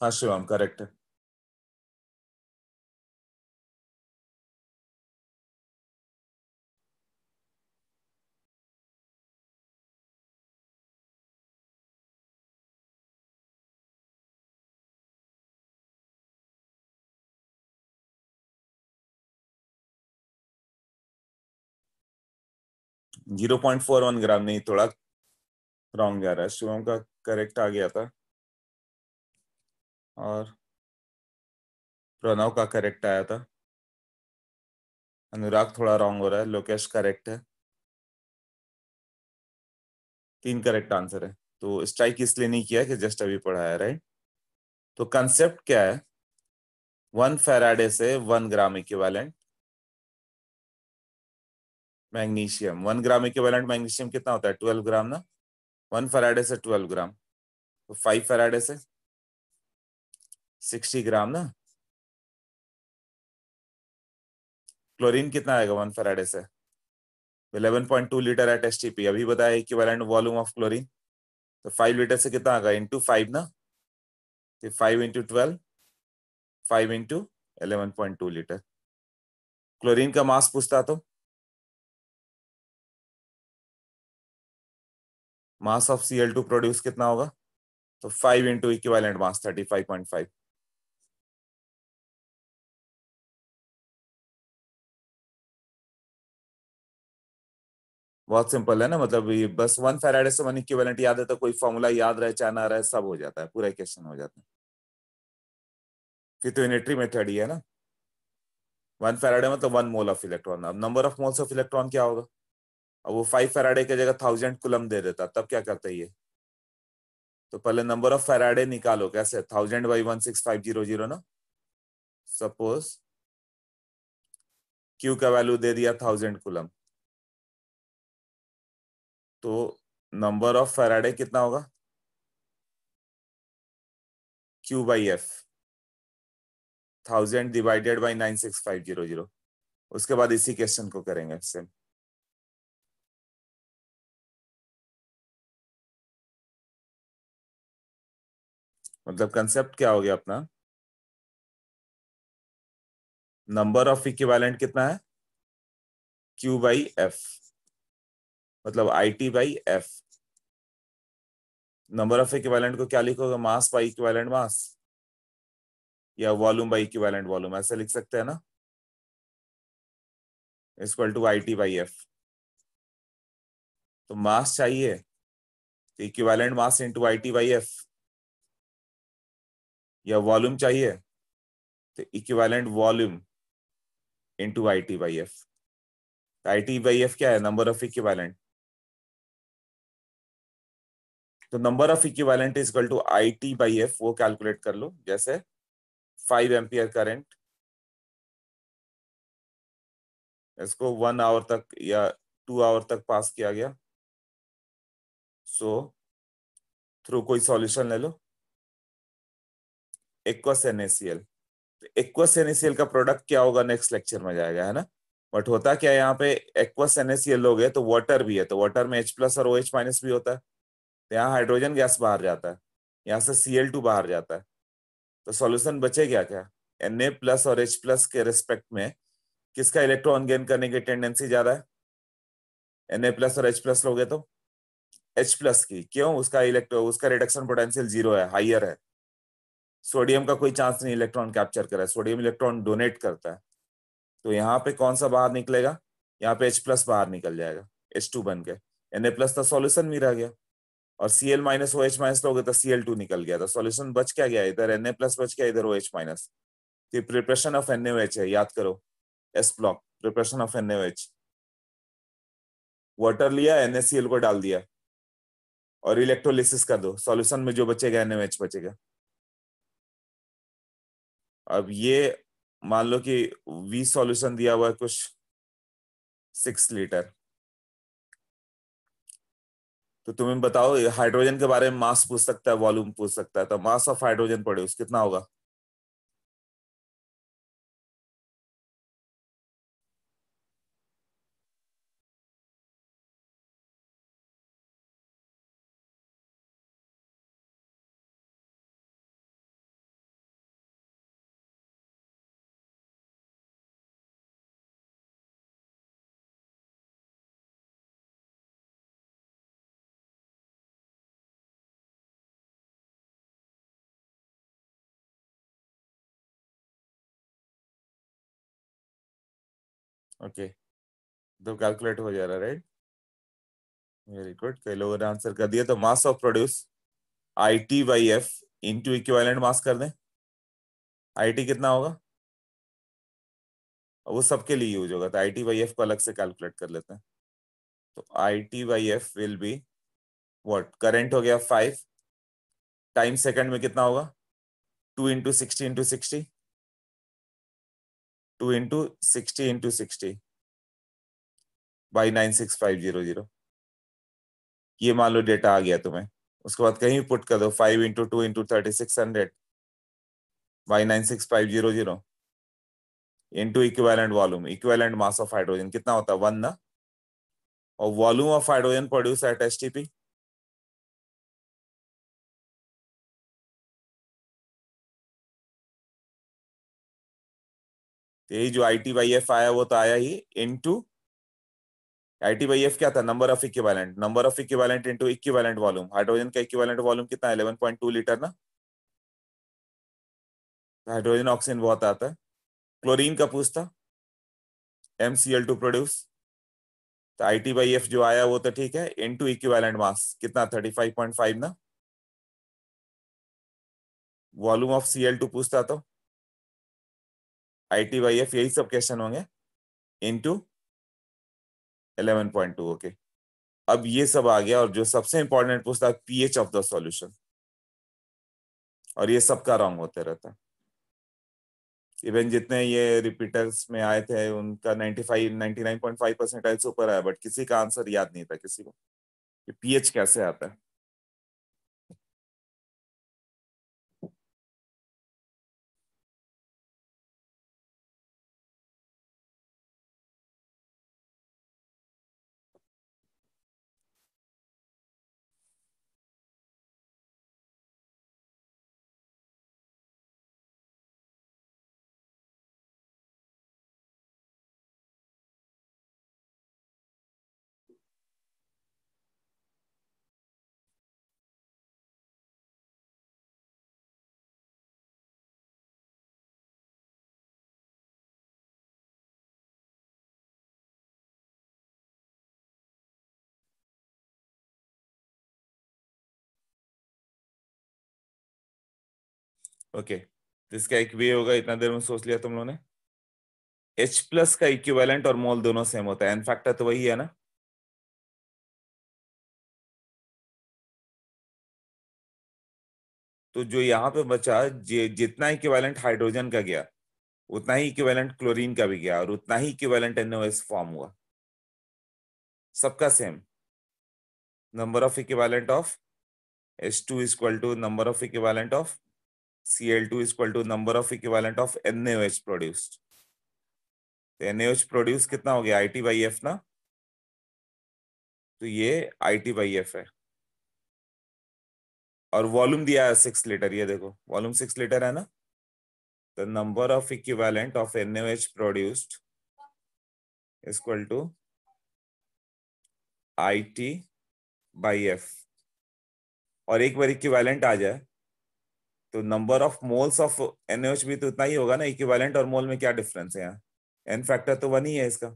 Speaker 2: हाँ शिवम करेक्ट है zero point four one gram नहीं थोड़ा रॉन्ग जा रहा है शिवम का करेक्ट आ गया था और प्रणव का करेक्ट आया था
Speaker 3: अनुराग थोड़ा रॉन्ग हो रहा है लोकेश करेक्ट है तीन करेक्ट आंसर है तो स्ट्राइक इसलिए नहीं किया कि जस्ट अभी पढ़ाया राइट तो कंसेप्ट क्या है वन फेराडे से one gram equivalent magnesium one gram equivalent magnesium कितना होता है ट्वेल्व ग्राम ना वन फेराडे से ट्वेल्व ग्राम तो फाइव फेराडे से सिक्सटी ग्राम ना क्लोरीन कितना आएगा वन फेराडे से 11.2 लीटर एट एस टीपी अभी बताया कि इक्विवेलेंट वॉल्यूम ऑफ क्लोरीन तो फाइव लीटर से कितना आएगा इंटू फाइव ना तो five into twelve five into eleven point two litre
Speaker 2: chlorine का मास पूछता तो mass of CL two produce कितना होगा तो five into equivalent mass thirty five point five
Speaker 3: बहुत सिंपल है ना मतलब ये बस वन फेराडे से वन इक्विवेलेंट याद है तो कोई फॉर्मूला याद रहे चाहे ना रहे सब हो जाता है पूरा क्वेश्चन हो जाता है फिर तो यूनिटरी मेथड ही है ना वन फेराडे मतलब वन मोल ऑफ इलेक्ट्रॉन अब number of moles of electron क्या होगा अब वो फाइव फेराडे की जगह थाउजेंड कुलम दे देता तब क्या करता है ये तो पहले नंबर ऑफ फेराडे निकालो कैसे thousand by one six five zero zero ना सपोज
Speaker 2: क्यू का वैल्यू दे दिया थाउजेंड कुलम तो
Speaker 3: नंबर ऑफ फेराडे कितना होगा Q by F thousand divided by nine six five zero zero
Speaker 2: उसके बाद इसी क्वेश्चन को करेंगे सेम मतलब कंसेप्ट क्या हो गया अपना नंबर ऑफ इक्विवेलेंट कितना
Speaker 3: है क्यू बाई एफ मतलब I T by F number of equivalent को क्या लिखोगे मास बाई इक्वेलेंट मास या वॉल्यूम बाई इक्वेलेंट वॉल्यूम ऐसे लिख सकते हैं ना
Speaker 2: equal to I T by F तो मास चाहिए
Speaker 3: तो equivalent mass into I T by F या वॉल्यूम चाहिए तो equivalent volume into I T by F I T by F क्या है नंबर ऑफ इक्वेलेंट तो number of equivalent is equal to I T by F वो calculate कर लो
Speaker 2: जैसे फाइव एम्पियर करंट इसको वन आवर तक या टू आवर तक पास किया गया
Speaker 3: सो थ्रू कोई सॉल्यूशन ले लो एक्वस एनएसीएल एक्वस एनएसीएल का प्रोडक्ट क्या होगा नेक्स्ट लेक्चर में जाएगा है ना बट होता क्या यहाँ पे एक्वस एनएसीएल हो गया तो वाटर भी है तो वाटर में H प्लस और ओ एच माइनस भी होता है यहाँ हाइड्रोजन गैस बाहर जाता है यहाँ से सी बाहर जाता है तो सॉल्यूशन बचे क्या क्या एन ए प्लस और एच प्लस के रेस्पेक्ट में किसका इलेक्ट्रॉन गेन करने की टेंडेंसी ज्यादा है एन ए प्लस और एच प्लस लोगे तो एच प्लस की क्यों उसका इलेक्ट्रो उसका रिडक्शन पोटेंशियल जीरो है हाइयर है सोडियम का कोई चांस नहीं इलेक्ट्रॉन कैप्चर करा है सोडियम इलेक्ट्रॉन डोनेट करता है तो यहाँ पे कौन सा बाहर निकलेगा यहाँ पे एच प्लस बाहर निकल जाएगा एच टू बन के एन ए प्लस का सोल्यूशन भी रह गया और C L minus O H minus तो हो गया था सी एल टू निकल गया था सोल्यूशन बच क्या गया इधर एन ए प्लस बच गया इधर ओ एच माइनस तो preparation of N A H है याद करो S block preparation of N A H water लिया एन ए सी एल को डाल दिया और इलेक्ट्रोलिसिस कर दो सॉल्यूशन में जो बचेगा एन ए एच बचेगा अब ये मान लो कि वी सॉल्यूशन दिया हुआ है कुछ सिक्स लीटर तो तुम्हें बताओ हाइड्रोजन के बारे में मास पूछ सकता है वॉल्यूम पूछ सकता है तो मास ऑफ हाइड्रोजन पढ़े उस
Speaker 2: कितना
Speaker 1: होगा
Speaker 3: ओके तो कैलकुलेट हो जा रहा राइट वेरी गुड कई लोगों ने आंसर कर दिया तो mass of produce I T by F into equivalent mass कर दें आई टी कितना होगा वो सबके लिए यूज होगा तो आई टी बाई एफ को अलग से कैलकुलेट कर लेते हैं तो I T by F will be what current हो गया फाइव टाइम सेकंड में कितना होगा two into sixty into sixty 2 into 60 into 60 by nine six five zero zero ये मान लो डेटा आ गया तुम्हें उसके बाद कहीं पुट कर दो five into two into thirty six hundred by nine six five zero zero into equivalent volume equivalent mass of hydrogen कितना होता है वन ना और volume of hydrogen produce at S T P
Speaker 2: यही जो आई टी वाई एफ आया वो तो आया
Speaker 3: ही into I T by F क्या था number of equivalent number of equivalent into equivalent volume hydrogen का इक्विवेलेंट वॉल्यूम कितना इलेवन पॉइंट टू लीटर ना हाइड्रोजन ऑक्सीजन बहुत आता है क्लोरीन का पूछता M C L two produce तो आई टी वाई एफ जो आया वो तो ठीक है इन टू इक्विवेलेंट मास कितना थर्टी फाइव पॉइंट फाइव ना volume of C L two पूछता तो आई टी वाई एफ यही सब क्वेश्चन होंगे इनटू 11.2 ओके अब ये सब आ गया और जो सबसे इंपॉर्टेंट पूछता है पीएच ऑफ द सॉल्यूशन और ये सबका रॉन्ग होते रहता है इवन जितने ये रिपीटर्स में आए थे उनका 95 99.5 परसेंट से ऊपर आया बट किसी का आंसर याद नहीं था किसी को पीएच
Speaker 2: कैसे आता है ओके
Speaker 3: okay. इसका एक वे होगा इतना देर में सोच लिया तुम लोगों ने एच प्लस का इक्विवेलेंट और मोल दोनों सेम होता है इनफैक्टर तो वही है ना तो जो यहां पे बचा जितना इक्विवेलेंट हाइड्रोजन का गया उतना ही इक्विवेलेंट क्लोरीन का भी गया और उतना ही इक्विवेलेंट एनओएस फॉर्म हुआ सबका same number of equivalent of H two is equal to number of equivalent of Cl2 is equal to number of equivalent of NaOH produced. तो NaOH produced कितना हो गया IT by F ना तो ये IT by F है और volume दिया है six liter ये देखो Volume six liter है ना the number of equivalent of NaOH produced is equal to IT by F और एक बार इक्विवेलेंट आ जाए तो number of moles of NH भी तो उतना ही होगा ना इक्विवेलेंट और मोल में क्या डिफरेंस है यहाँ एन फैक्टर तो वन ही है इसका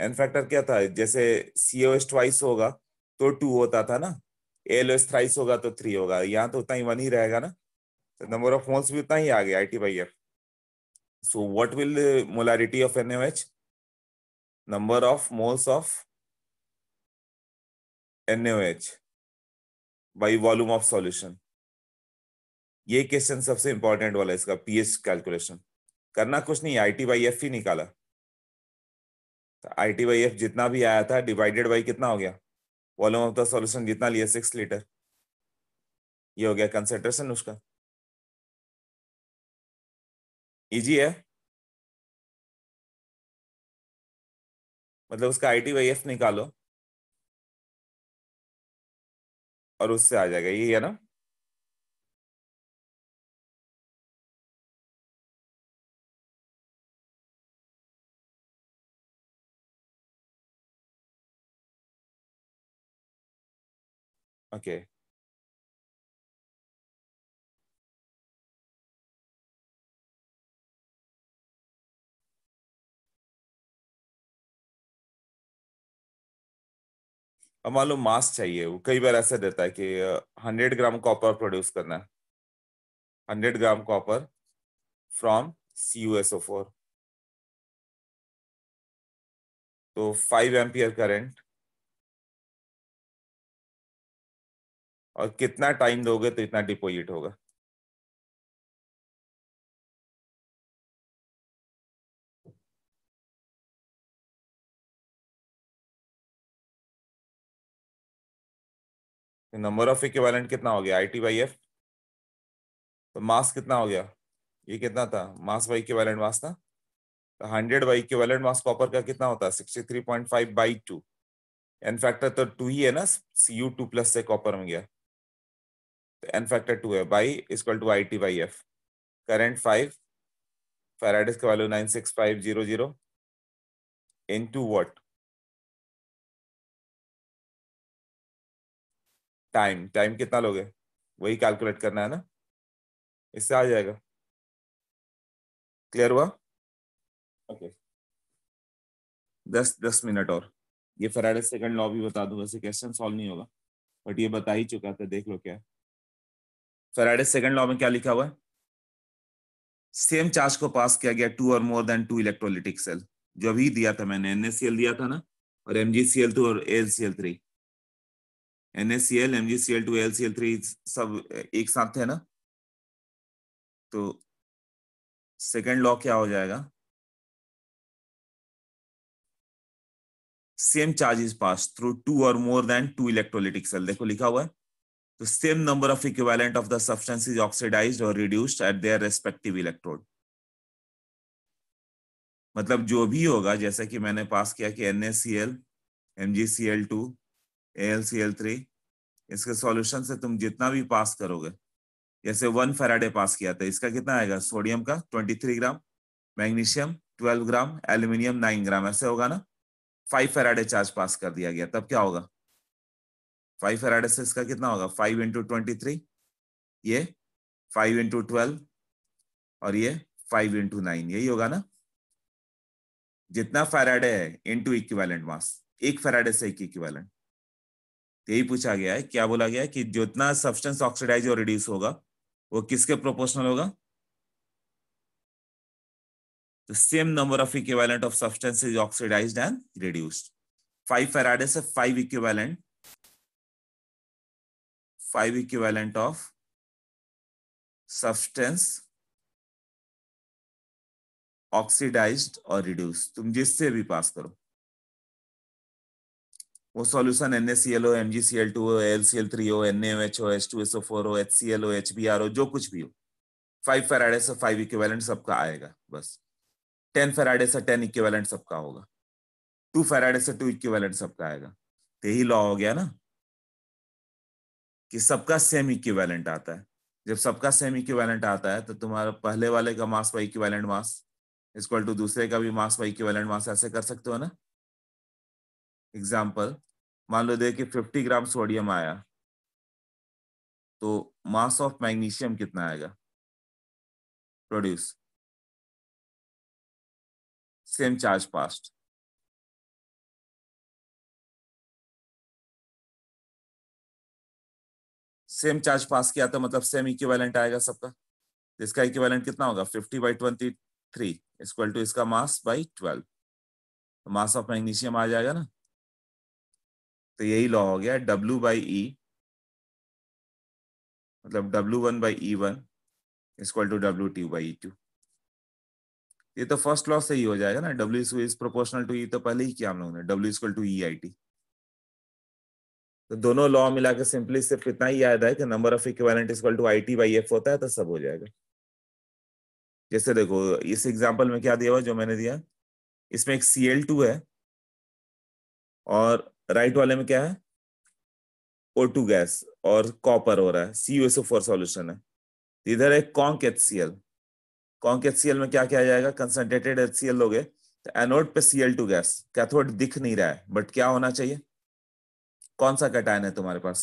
Speaker 3: एन फैक्टर क्या था जैसे सीओ एस ट्वाइस होगा तो टू होता था ना एल ओ एस थ्राइस होगा तो थ्री होगा यहाँ तो उतना ही वन ही रहेगा ना तो नंबर ऑफ मोल्स भी उतना ही आ गया I T by F so what will molarity of N H number of moles of N H by volume of solution ये क्वेश्चन सबसे इंपॉर्टेंट वाला इसका पीएच कैलकुलेशन करना कुछ नहीं आई टी बाई एफ ही निकाला आई टी बाई एफ जितना भी आया था डिवाइडेड बाई कितना हो गया वॉल्यूम ऑफ द सॉल्यूशन जितना लिया सिक्स लीटर ये हो गया कंसेंट्रेशन उसका
Speaker 2: इजी है मतलब उसका आई टी वाई एफ निकालो और उससे आ जाएगा ये है ना Okay. अब मान लो मास चाहिए
Speaker 3: वो कई बार ऐसा देता है कि हंड्रेड ग्राम कॉपर प्रोड्यूस करना है hundred gram copper from C four
Speaker 2: तो फाइव एम्पियर करेंट और कितना टाइम दोगे तो इतना डिपॉजिट होगा
Speaker 3: नंबर ऑफ इक्विवेलेंट कितना हो गया आई टी वाई एफ तो मास कितना हो गया ये कितना था मास बाई वैलेंट मास था तो hundred by valent mass copper का कितना होता है sixty three point five by two N factor तो टू ही है ना सी यू टू प्लस से कॉपर में गया एन फैक्टर टू है by equal to I T by F current five faraday's का value nine six five zero zero
Speaker 2: into what time time कितना लोगे वही कैलकुलेट करना है ना इससे आ जाएगा क्लियर हुआ ओके
Speaker 3: दस दस मिनट और ये फराडे सेकंड लॉ भी बता दूं वैसे क्वेश्चन सॉल्व नहीं होगा बट ये बता ही चुका था देख लो क्या है फेराडे सेकंड लॉ में क्या लिखा हुआ है सेम चार्ज को पास किया गया टू और more than two electrolytic cell जो अभी दिया था मैंने एनएससीएल दिया था ना और एमजीसीएल टू और एलसीएल थ्री एनएससीएल एमजीसीएल टू एलसीएल थ्री सब एक साथ थे ना
Speaker 2: तो सेकेंड लॉ क्या हो जाएगा
Speaker 3: same charge is pass through two और more than two electrolytic cell देखो लिखा हुआ है the same number of equivalent of the substance is oxidized or reduced at their respective electrode मतलब जो भी होगा जैसे कि मैंने पास किया कि NaCl, MgCl2, AlCl3 इसके सॉल्यूशन से तुम जितना भी पास करोगे जैसे वन फेराडे पास किया था तो इसका कितना आएगा सोडियम का 23 ग्राम मैग्नीशियम 12 ग्राम एल्यूमिनियम 9 ग्राम ऐसे होगा ना फाइव फेराडे चार्ज पास कर दिया गया तब क्या होगा फाइव से इसका कितना होगा फाइव इंटू ट्वेंटी थ्री ये फाइव इंटू ट्वेल्व और ये फाइव इंटू नाइन यही होगा ना जितना फेराडे है इंटू इक्विवेलेंट मास एक फेराडे से एक इक्विवेलेंट यही पूछा गया है क्या बोला गया है कि जितना सब्सटेंस ऑक्सीडाइज और रिड्यूस होगा वो किसके प्रोपोर्शनल होगा the same number of equivalent of substance is oxidised and reduced five farad से five 5 five equivalent of substance oxidised और रिड्यूस तुम जिससे भी पास करो वो solution N S C L O M G C L two L C L three हो N H O H two S O four O H C L O H B R O जो कुछ भी हो five faraday से five सबका आएगा बस ten Faraday से टेन सबका होगा टू फेराडे से टू इक्वेलेंट सबका आएगा तो यही लॉ हो गया ना कि सबका सेम इक्विवेलेंट आता है जब सबका सेम इक्विवेलेंट आता है तो तुम्हारा पहले वाले का mass by equivalent mass equal to दूसरे का भी मास बाई इक्विवेलेंट मास ऐसे कर सकते हो ना एग्जाम्पल मान लो देखिए कि 50 ग्राम सोडियम आया तो मास ऑफ मैग्नीशियम कितना आएगा
Speaker 2: produce same charge passed
Speaker 3: same charge pass किया था तो मतलब सेम इक्विवेलेंट आएगा सबका इसका इक्विवेलेंट कितना होगा 50 by twenty three equal to इसका मास बाई ट्वेल्व तो मास ऑफ मैग्नीशियम आ जाएगा ना तो यही लॉ हो गया डब्ल्यू बाई ई मतलब W one by E one equal to W two by E two ये तो फर्स्ट लॉ से ही हो जाएगा ना W is proportional to E तो पहले ही किया हम लोगों ने W equal to E I T तो दोनों लॉ मिला के सिंपली सिर्फ इतना ही याद है कि number of equivalent equal to I T by F होता है तो सब हो जाएगा जैसे देखो इस एग्जाम्पल में क्या दिया हुआ जो मैंने दिया इसमें एक सी एल टू है और राइट वाले में क्या है ओ टू गैस और कॉपर हो रहा है C U S O four solution है तो इधर एक conc H C L conc H C L में क्या क्या जाएगा कंसनट्रेटेड एच सी एल गए तो एनोड पे C L two gas cathode दिख नहीं रहा है बट क्या होना चाहिए कौन सा कटायन है
Speaker 2: तुम्हारे पास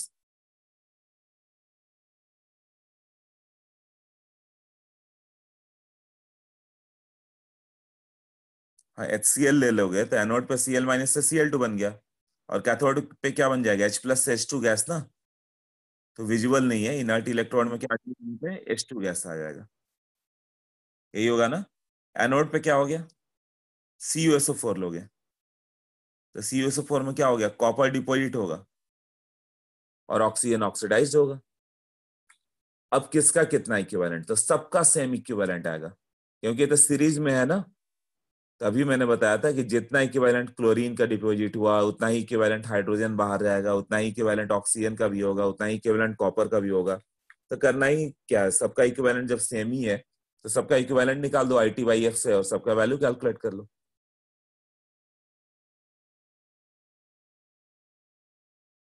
Speaker 2: हाँ एच सी एल ले
Speaker 3: लोगे तो एनोड पे सी एल माइनस से सी एल टू बन गया और कैथोड पे क्या बन जाएगा एच प्लस से एच टू गैस ना तो विजुअल नहीं है इनर्ट इलेक्ट्रॉन में क्या एच टू गैस आ जाएगा यही होगा ना एनोड पे क्या हो गया C U S O four लोगे तो C U S O four में क्या हो गया कॉपर डिपोजिट होगा और ऑक्सीजन ऑक्सीडाइज होगा अब किसका कितना इक्विवेलेंट तो सबका सेम इक्विवेलेंट आएगा क्योंकि तो सीरीज में है ना तभी मैंने बताया था कि जितना इक्विवेलेंट क्लोरीन का डिपोजिट हुआ उतना ही इक्विवेलेंट हाइड्रोजन बाहर जाएगा उतना ही इक्विवेलेंट ऑक्सीजन का भी होगा उतना ही इक्विवेलेंट कॉपर का भी होगा तो करना ही क्या है सबका इक्विवेलेंट जब सेम ही है तो सबका इक्विवेलेंट निकाल दो आई टी वाई एफ से और सबका वैल्यू कैलकुलेट कर लो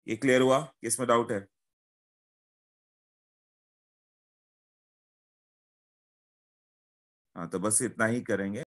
Speaker 2: ये क्लियर हुआ इसमें डाउट है हाँ तो बस इतना ही करेंगे